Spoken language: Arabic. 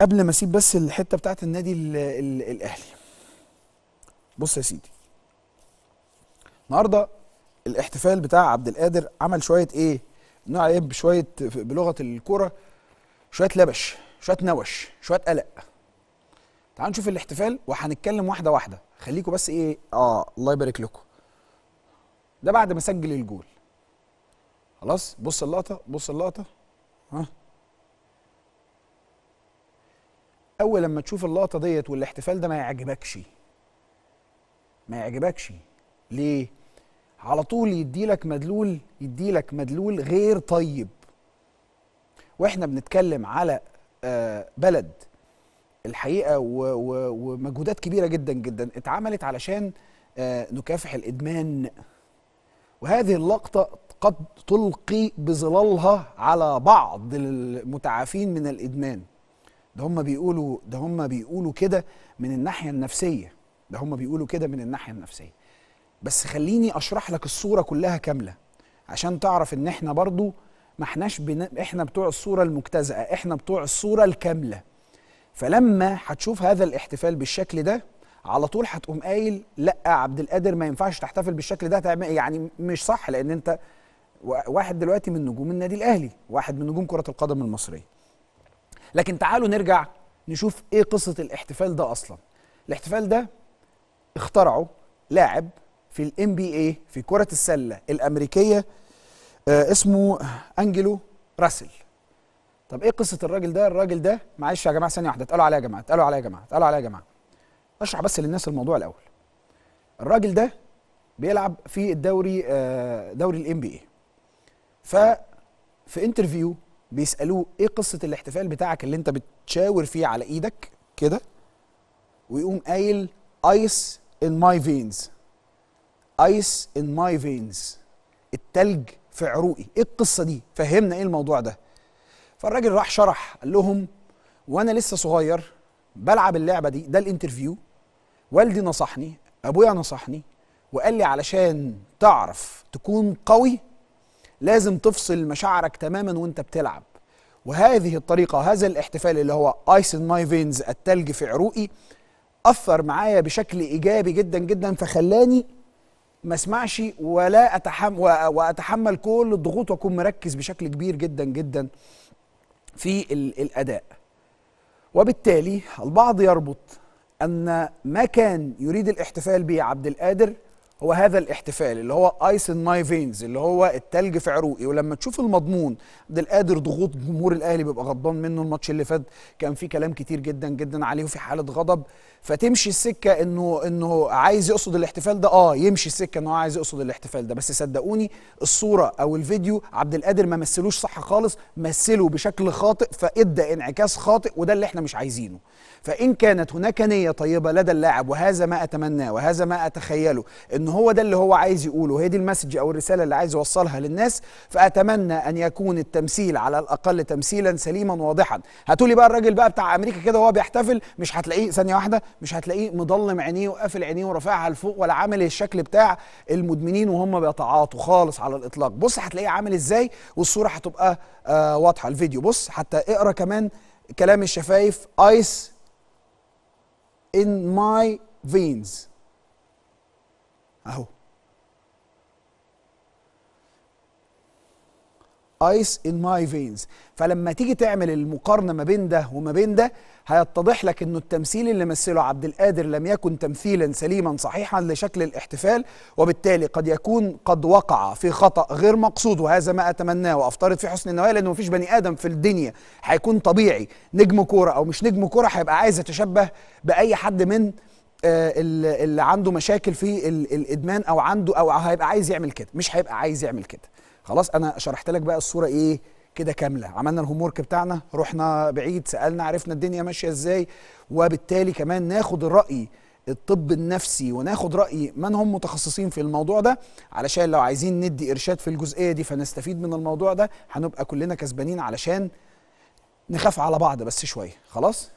قبل ما اسيب بس الحته بتاعت النادي الـ الـ الاهلي بص يا سيدي النهارده الاحتفال بتاع عبد القادر عمل شويه ايه نوع ايه بشويه بلغه الكوره شويه لبش شويه نوش شويه قلق تعالوا نشوف الاحتفال وهنتكلم واحده واحده خليكم بس ايه اه الله يبارك لكم ده بعد ما سجل الجول خلاص بص اللقطه بص اللقطه ها اول لما تشوف اللقطه ديت والاحتفال ده ما يعجبكش ما يعجبكش ليه على طول يديلك مدلول يديلك مدلول غير طيب واحنا بنتكلم على آه، بلد الحقيقه ومجهودات كبيره جدا جدا اتعملت علشان آه، نكافح الادمان وهذه اللقطه قد تلقي بظلالها على بعض المتعافين من الادمان ده هم بيقولوا ده هم بيقولوا كده من الناحيه النفسيه ده هم بيقولوا كده من الناحيه النفسيه بس خليني اشرح لك الصوره كلها كامله عشان تعرف ان احنا برضو ما احناش بن... احنا بتوع الصوره المجتزئه احنا بتوع الصوره الكامله فلما هتشوف هذا الاحتفال بالشكل ده على طول هتقوم قايل لا عبد القادر ما ينفعش تحتفل بالشكل ده يعني مش صح لان انت واحد دلوقتي من نجوم النادي الاهلي واحد من نجوم كره القدم المصريه لكن تعالوا نرجع نشوف ايه قصه الاحتفال ده اصلا الاحتفال ده اخترعه لاعب في الام بي اي في كره السله الامريكيه آه اسمه انجلو راسل طب ايه قصه الراجل ده الراجل ده معلش يا جماعه ثانيه واحده اتقالوا عليا يا جماعه اتقالوا عليا يا جماعه اتقالوا عليا يا جماعه اشرح بس للناس الموضوع الاول الراجل ده بيلعب في الدوري آه دوري الام بي اي ف في انترفيو بيسالوه ايه قصه الاحتفال بتاعك اللي انت بتشاور فيه على ايدك كده ويقوم قايل ايس ان ماي فينز ايس ان ماي فينز التلج في عروقي ايه القصه دي فهمنا ايه الموضوع ده فالراجل راح شرح قال لهم وانا لسه صغير بلعب اللعبه دي ده الانترفيو والدي نصحني ابويا نصحني وقال لي علشان تعرف تكون قوي لازم تفصل مشاعرك تماما وانت بتلعب وهذه الطريقة هذا الاحتفال اللي هو ايس ان ماي فينز التلج في عروقي أثر معايا بشكل إيجابي جدا جدا فخلاني ما اسمعش ولا أتحمل وأتحمل كل الضغوط وأكون مركز بشكل كبير جدا جدا في الأداء وبالتالي البعض يربط أن ما كان يريد الاحتفال به عبد القادر هو هذا الاحتفال اللي هو ايس ان ماي فينز اللي هو التلج في عروقي ولما تشوف المضمون عبد القادر ضغوط جمهور الاهلي بيبقى غضبان منه الماتش اللي فات كان في كلام كتير جدا جدا عليه وفي حاله غضب فتمشي السكه انه انه عايز يقصد الاحتفال ده اه يمشي السكه انه عايز يقصد الاحتفال ده بس صدقوني الصوره او الفيديو عبد القادر ما مثلوش صح خالص مثله بشكل خاطئ فادى انعكاس خاطئ وده اللي احنا مش عايزينه فان كانت هناك نيه طيبه لدى اللاعب وهذا ما اتمناه وهذا ما اتخيله إن ان هو ده اللي هو عايز يقوله هي دي المسج او الرساله اللي عايز يوصلها للناس فاتمنى ان يكون التمثيل على الاقل تمثيلا سليما واضحا لي بقى الراجل بقى بتاع امريكا كده وهو بيحتفل مش هتلاقيه ثانيه واحده مش هتلاقيه مضلم عينيه وقافل عينيه ورافعها لفوق ولا عامل الشكل بتاع المدمنين وهم بيتعاطوا خالص على الاطلاق بص هتلاقيه عامل ازاي والصوره هتبقى آه واضحه الفيديو بص حتى اقرا كمان كلام الشفايف ايس ان ماي veins اهو ايس ان ماي فينز فلما تيجي تعمل المقارنه ما بين ده وما بين ده هيتضح لك انه التمثيل اللي مثله عبد القادر لم يكن تمثيلا سليما صحيحا لشكل الاحتفال وبالتالي قد يكون قد وقع في خطا غير مقصود وهذا ما اتمناه وافترض في حسن النوايا لانه مفيش بني ادم في الدنيا هيكون طبيعي نجم كوره او مش نجم كوره هيبقى عايز يتشبه باي حد من آه، اللي عنده مشاكل في الادمان او عنده او هيبقى عايز يعمل كده مش هيبقى عايز يعمل كده خلاص انا شرحت لك بقى الصوره ايه كده كامله عملنا الهوم ورك بتاعنا رحنا بعيد سالنا عرفنا الدنيا ماشيه ازاي وبالتالي كمان ناخد الراي الطب النفسي وناخد راي من هم متخصصين في الموضوع ده علشان لو عايزين ندي ارشاد في الجزئيه دي فنستفيد من الموضوع ده هنبقى كلنا كسبانين علشان نخاف على بعض بس شويه خلاص